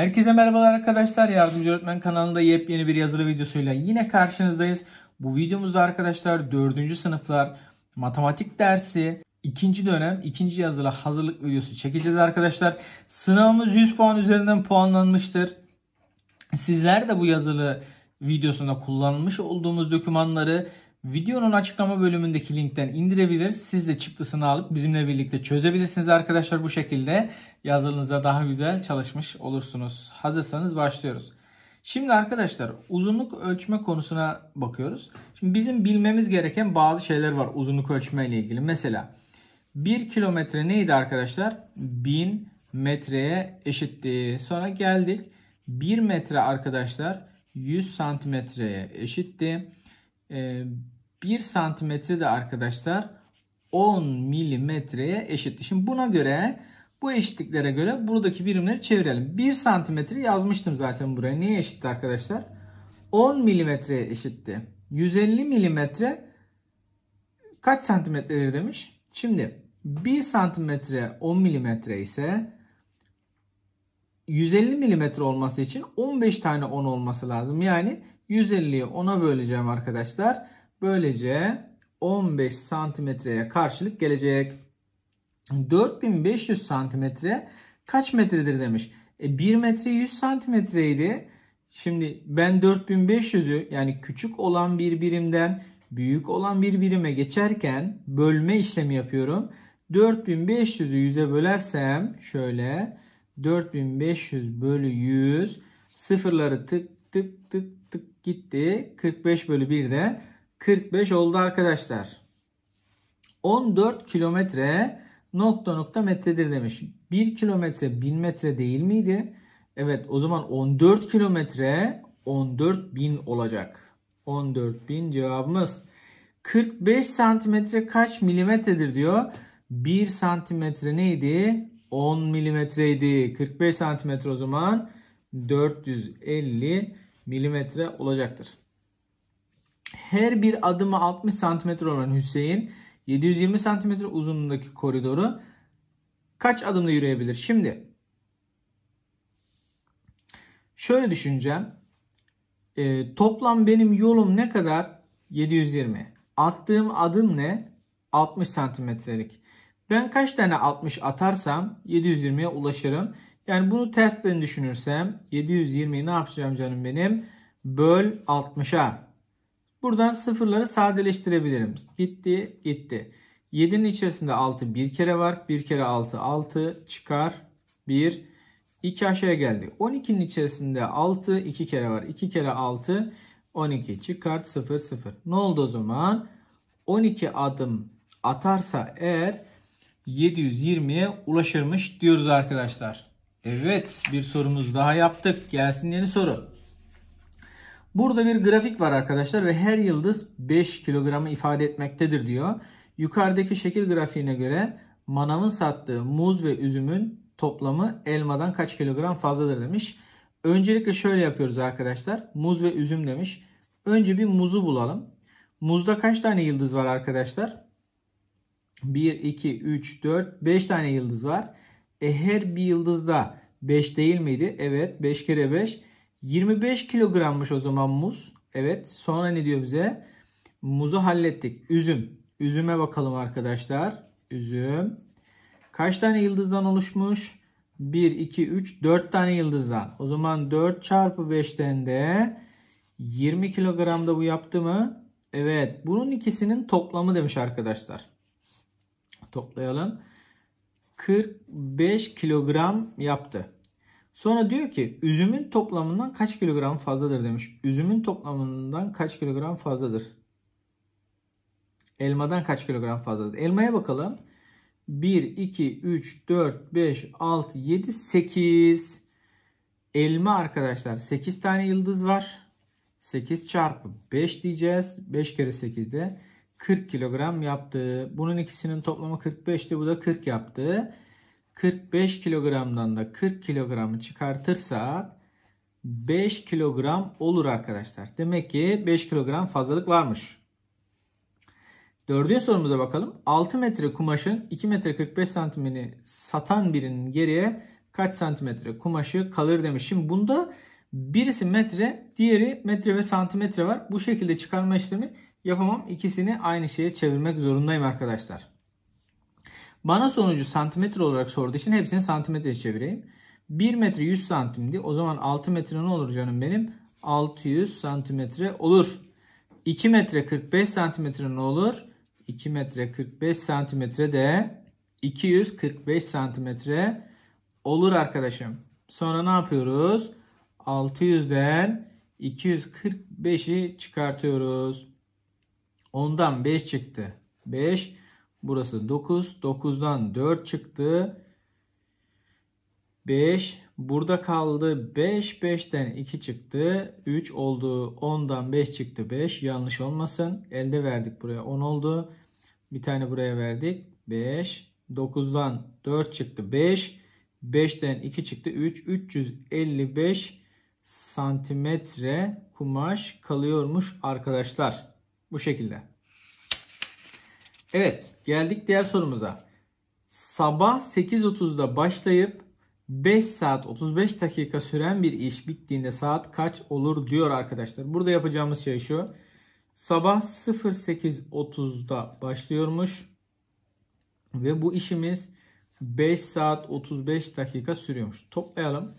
Herkese merhabalar arkadaşlar. Yardımcı Öğretmen kanalında yepyeni bir yazılı videosuyla yine karşınızdayız. Bu videomuzda arkadaşlar 4. sınıflar matematik dersi 2. dönem 2. yazılı hazırlık videosu çekeceğiz arkadaşlar. Sınavımız 100 puan üzerinden puanlanmıştır. Sizler de bu yazılı videosunda kullanmış olduğumuz dokümanları Videonun açıklama bölümündeki linkten indirebilir. Siz de çıktısını alıp bizimle birlikte çözebilirsiniz arkadaşlar. Bu şekilde yazılınıza daha güzel çalışmış olursunuz. Hazırsanız başlıyoruz. Şimdi arkadaşlar uzunluk ölçme konusuna bakıyoruz. Şimdi bizim bilmemiz gereken bazı şeyler var uzunluk ölçme ile ilgili. Mesela 1 kilometre neydi arkadaşlar? 1000 metreye eşitti. Sonra geldik. 1 metre arkadaşlar 100 santimetreye eşitti. Ee, 1 santimetre de arkadaşlar 10 milimetreye eşittir. Şimdi buna göre bu eşitliklere göre buradaki birimleri çevirelim. 1 santimetre yazmıştım zaten buraya. Neye eşitti arkadaşlar? 10 milimetreye eşitti. 150 milimetre kaç santimetredir demiş. Şimdi 1 santimetre 10 milimetre ise 150 milimetre olması için 15 tane 10 olması lazım. Yani 150'yi 10'a böleceğim arkadaşlar. Böylece 15 santimetreye karşılık gelecek. 4500 santimetre kaç metredir demiş. E, 1 metre 100 santimetreydi. Şimdi ben 4500'ü yani küçük olan bir birimden büyük olan bir birime geçerken bölme işlemi yapıyorum. 4500'ü 100'e bölersem şöyle 4500 bölü 100 sıfırları tık tık tık tık gitti. 45 bölü 1 de 45 oldu arkadaşlar. 14 kilometre nokta nokta metredir demiş. 1 kilometre 1000 metre değil miydi? Evet o zaman 14 kilometre 14.000 olacak. 14.000 cevabımız. 45 santimetre kaç milimetredir diyor. 1 santimetre neydi? 10 milimetreydi. 45 santimetre o zaman 450 milimetre olacaktır. Her bir adımı 60 cm olan Hüseyin 720 cm uzunluğundaki koridoru kaç adımda yürüyebilir? Şimdi şöyle düşüneceğim. E, toplam benim yolum ne kadar? 720. Attığım adım ne? 60 santimetrelik. Ben kaç tane 60 atarsam 720'ye ulaşırım. Yani bunu tersten düşünürsem 720'yi ne yapacağım canım benim? Böl 60'a. Buradan sıfırları sadeleştirebilirim. Gitti gitti. 7'nin içerisinde 6 bir kere var. 1 kere 6 6 çıkar. 1 2 aşağıya geldi. 12'nin içerisinde 6 2 kere var. 2 kere 6 12 çıkart 0 0. Ne oldu o zaman? 12 adım atarsa eğer 720'ye ulaşırmış diyoruz arkadaşlar. Evet bir sorumuz daha yaptık. Gelsin yeni soru. Burada bir grafik var arkadaşlar ve her yıldız 5 kilogramı ifade etmektedir diyor. Yukarıdaki şekil grafiğine göre manavın sattığı muz ve üzümün toplamı elmadan kaç kilogram fazladır demiş. Öncelikle şöyle yapıyoruz arkadaşlar. Muz ve üzüm demiş. Önce bir muzu bulalım. Muzda kaç tane yıldız var arkadaşlar? 1, 2, 3, 4, 5 tane yıldız var. E her bir yıldızda 5 değil miydi? Evet 5 kere 5. 25 kilogrammış o zaman muz. Evet. Sonra ne diyor bize? Muzu hallettik. Üzüm. Üzüme bakalım arkadaşlar. Üzüm. Kaç tane yıldızdan oluşmuş? 1, 2, 3, 4 tane yıldızdan. O zaman 4 çarpı 5'ten de 20 kilogramda bu yaptı mı? Evet. Bunun ikisinin toplamı demiş arkadaşlar. Toplayalım. 45 kilogram yaptı. Sonra diyor ki üzümün toplamından kaç kilogram fazladır demiş. Üzümün toplamından kaç kilogram fazladır? Elmadan kaç kilogram fazladır? Elmaya bakalım. 1, 2, 3, 4, 5, 6, 7, 8. Elma arkadaşlar 8 tane yıldız var. 8 çarpı 5 diyeceğiz. 5 kere 8 de 40 kilogram yaptı. Bunun ikisinin toplamı 45'ti. Bu da 40 yaptı. 45 kilogramdan da 40 kilogramı çıkartırsak 5 kilogram olur arkadaşlar. Demek ki 5 kilogram fazlalık varmış. Dördüncü sorumuza bakalım. 6 metre kumaşın 2 metre 45 santimini satan birinin geriye kaç santimetre kumaşı kalır demiş. Şimdi bunda birisi metre, diğeri metre ve santimetre var. Bu şekilde çıkarma işlemi yapamam. İkisini aynı şeye çevirmek zorundayım arkadaşlar. Bana sonucu santimetre olarak sorduğu için hepsini santimetre çevireyim. 1 metre 100 santimdi. O zaman 6 metre ne olur canım benim? 600 santimetre olur. 2 metre 45 santimetre ne olur? 2 metre 45 santimetre de 245 santimetre olur arkadaşım. Sonra ne yapıyoruz? 600'den 245'i çıkartıyoruz. Ondan 5 çıktı. 5 Burası 9. 9'dan 4 çıktı. 5. Burada kaldı 5. 5'ten 2 çıktı. 3 oldu. 10'dan 5 çıktı. 5. Yanlış olmasın. Elde verdik buraya. 10 oldu. Bir tane buraya verdik. 5. 9'dan 4 çıktı. 5. 5'ten 2 çıktı. 3. 355 santimetre kumaş kalıyormuş arkadaşlar. Bu şekilde. Evet geldik diğer sorumuza. Sabah 8.30'da başlayıp 5 saat 35 dakika süren bir iş bittiğinde saat kaç olur diyor arkadaşlar. Burada yapacağımız şey şu. Sabah 08.30'da başlıyormuş. Ve bu işimiz 5 saat 35 dakika sürüyormuş. Toplayalım.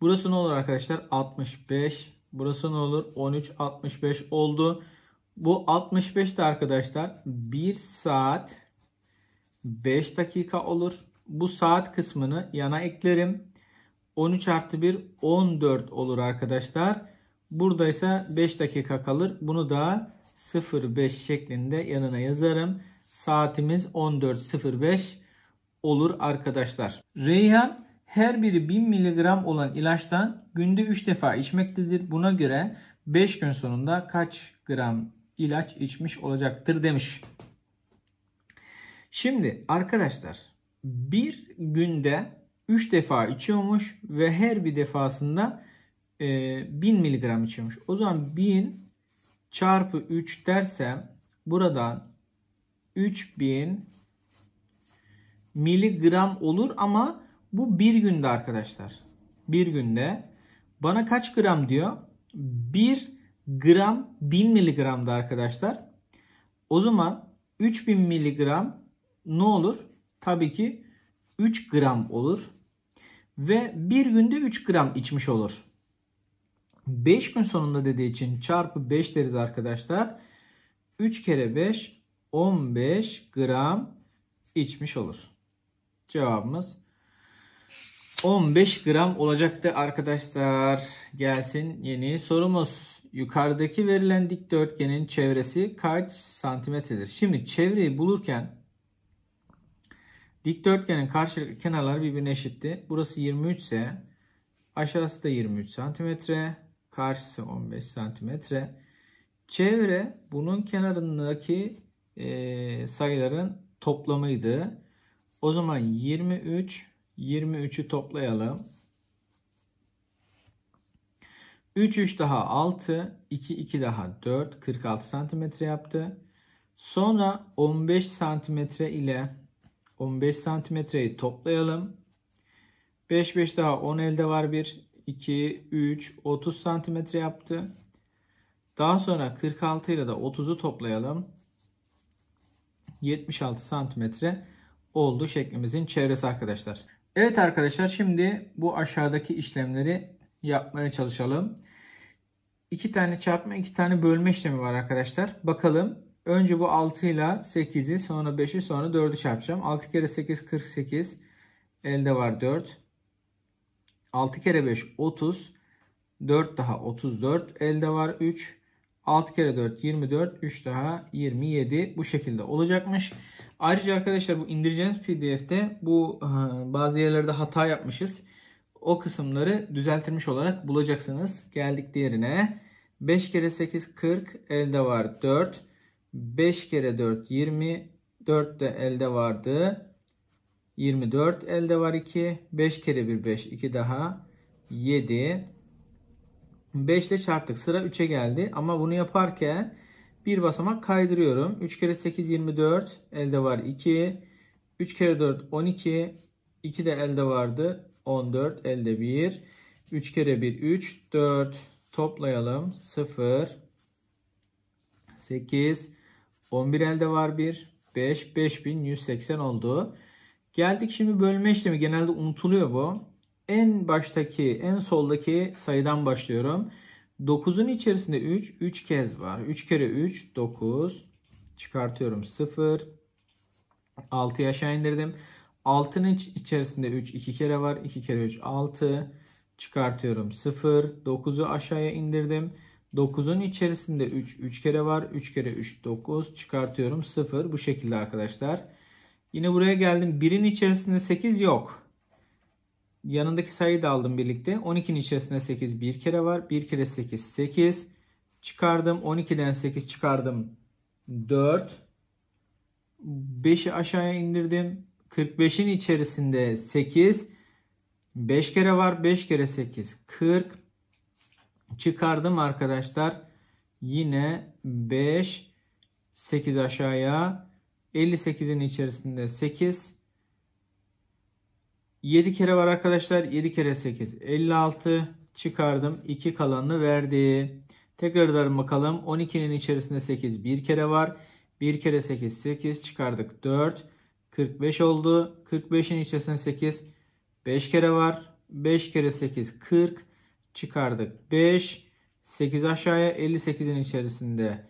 Burası ne olur arkadaşlar? 65. Burası ne olur? 13.65 oldu. Bu 65'te arkadaşlar 1 saat 5 dakika olur. Bu saat kısmını yana eklerim. 13 artı 1 14 olur arkadaşlar. Burada ise 5 dakika kalır. Bunu da 05 şeklinde yanına yazarım. Saatimiz 14.05 olur arkadaşlar. Reyhan her biri 1000 mg olan ilaçtan günde 3 defa içmektedir. Buna göre 5 gün sonunda kaç gram ilaç içmiş olacaktır demiş. Şimdi arkadaşlar bir günde 3 defa içiyormuş ve her bir defasında e, 1000 miligram içiyormuş. O zaman 1000 çarpı 3 dersem buradan 3000 miligram olur ama bu bir günde arkadaşlar. Bir günde bana kaç gram diyor? 1 gram 1000 miligramdı arkadaşlar. O zaman 3000 miligram ne olur? Tabii ki 3 gram olur. Ve bir günde 3 gram içmiş olur. 5 gün sonunda dediği için çarpı 5 deriz arkadaşlar. 3 kere 5 15 gram içmiş olur. Cevabımız 15 gram olacaktı arkadaşlar. Gelsin yeni sorumuz yukarıdaki verilen dikdörtgenin çevresi kaç santimetredir? Şimdi çevreyi bulurken dikdörtgenin karşılıklı kenarları birbirine eşitti. Burası 23 ise aşağısı da 23 santimetre. Karşısı 15 santimetre. Çevre bunun kenarındaki e, sayıların toplamıydı. O zaman 23, 23'ü toplayalım. 3 3 daha 6, 2 2 daha 4, 46 santimetre yaptı. Sonra 15 santimetre ile 15 santimetreyi toplayalım. 5 5 daha 10 elde var 1, 2, 3, 30 santimetre yaptı. Daha sonra 46 ile de 30'u toplayalım. 76 santimetre oldu şeklimizin çevresi arkadaşlar. Evet arkadaşlar şimdi bu aşağıdaki işlemleri yapmaya çalışalım. İki tane çarpma, iki tane bölme işlemi var arkadaşlar. Bakalım. Önce bu 6 ile 8'i, sonra 5'i, sonra 4'ü çarpacağım. 6 kere 8 48. Elde var 4. 6 kere 5 30. 4 daha 34. Elde var 3. 6 kere 4 24. 3 daha 27. Bu şekilde olacakmış. Ayrıca arkadaşlar bu indireceğiniz pdf'de bu bazı yerlerde hata yapmışız o kısımları düzeltilmiş olarak bulacaksınız. Geldik diğerine. 5 kere 8 40 elde var 4. 5 kere 4 20. 4 de elde vardı. 24 elde var 2. 5 kere 1 5 2 daha 7. 5 ile çarptık. Sıra 3'e geldi. Ama bunu yaparken bir basamak kaydırıyorum. 3 kere 8 24 elde var 2. 3 kere 4 12. 2 de elde vardı. 14 elde 1. 3 kere 1 3 4 toplayalım 0 8 11 elde var 1 5 5180 oldu. Geldik şimdi bölme işlemi genelde unutuluyor bu. En baştaki en soldaki sayıdan başlıyorum. 9'un içerisinde 3 3 kez var. 3 kere 3 9 çıkartıyorum 0 6 aşağı indirdim. 6'nın içerisinde 3 2 kere var. 2 kere 3 6. Çıkartıyorum 0. 9'u aşağıya indirdim. 9'un içerisinde 3 3 kere var. 3 kere 3 9. Çıkartıyorum 0. Bu şekilde arkadaşlar. Yine buraya geldim. 1'in içerisinde 8 yok. Yanındaki sayıyı da aldım birlikte. 12'nin içerisinde 8 bir kere var. 1 kere 8 8. Çıkardım. 12'den 8 çıkardım. 4. 5'i aşağıya indirdim. 45'in içerisinde 8. 5 kere var. 5 kere 8. 40. Çıkardım arkadaşlar. Yine 5. 8 aşağıya. 58'in içerisinde 8. 7 kere var arkadaşlar. 7 kere 8. 56 çıkardım. 2 kalanını verdi. Tekrardan bakalım. 12'nin içerisinde 8 1 kere var. 1 kere 8 8 çıkardık 4. 45 oldu. 45'in içerisinde 8. 5 kere var. 5 kere 8 40. Çıkardık 5. 8 aşağıya 58'in içerisinde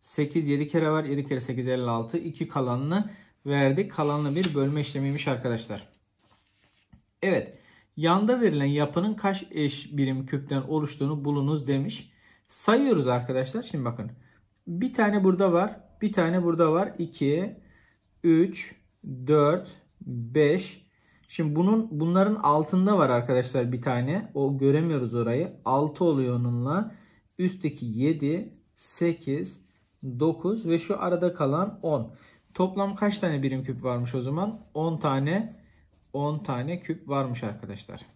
8 7 kere var. 7 kere 8 56. 2 kalanını verdik. Kalanlı bir bölme işlemiymiş arkadaşlar. Evet. Yanda verilen yapının kaç eş birim küpten oluştuğunu bulunuz demiş. Sayıyoruz arkadaşlar. Şimdi bakın. Bir tane burada var. Bir tane burada var. 2, 3, 4, 5. Şimdi bunun bunların altında var arkadaşlar bir tane. O göremiyoruz orayı. 6 oluyor onunla. Üstteki 7, 8, 9 ve şu arada kalan 10. Toplam kaç tane birim küp varmış o zaman? 10 tane 10 tane küp varmış arkadaşlar.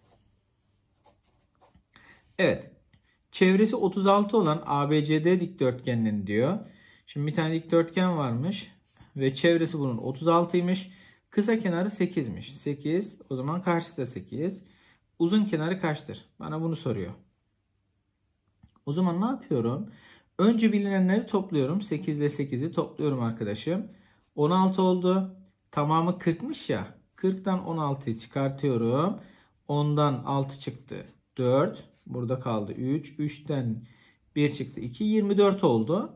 Evet. Çevresi 36 olan ABCD dikdörtgeninin diyor. Şimdi bir tane dikdörtgen varmış ve çevresi bunun 36'ymış. Kısa kenarı 8'miş. 8 o zaman karşısı da 8. Uzun kenarı kaçtır? Bana bunu soruyor. O zaman ne yapıyorum? Önce bilinenleri topluyorum. 8 ile 8'i topluyorum arkadaşım. 16 oldu. Tamamı 40'mış ya. 40'tan 16'yı çıkartıyorum. 10'dan 6 çıktı. 4. Burada kaldı 3. 3'ten 1 çıktı. 2. 24 oldu.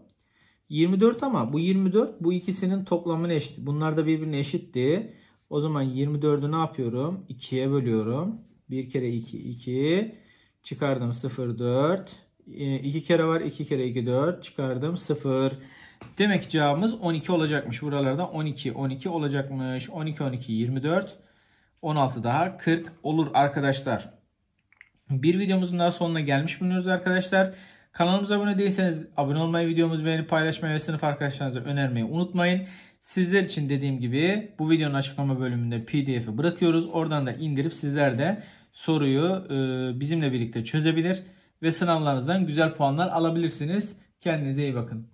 24 ama bu 24 bu ikisinin toplamını eşit. Bunlar da birbirine eşitti. O zaman 24'ü ne yapıyorum? 2'ye bölüyorum. 1 kere 2 2 çıkardım 0 4. 2 kere var 2 kere 2 4 çıkardım 0. Demek ki cevabımız 12 olacakmış. Buralarda 12 12 olacakmış. 12 12 24 16 daha 40 olur arkadaşlar. Bir videomuzun daha sonuna gelmiş bulunuyoruz arkadaşlar. Kanalımıza abone değilseniz abone olmayı, videomuzu beğenip paylaşmayı ve sınıf arkadaşlarınıza önermeyi unutmayın. Sizler için dediğim gibi bu videonun açıklama bölümünde pdf'i bırakıyoruz. Oradan da indirip sizler de soruyu e, bizimle birlikte çözebilir ve sınavlarınızdan güzel puanlar alabilirsiniz. Kendinize iyi bakın.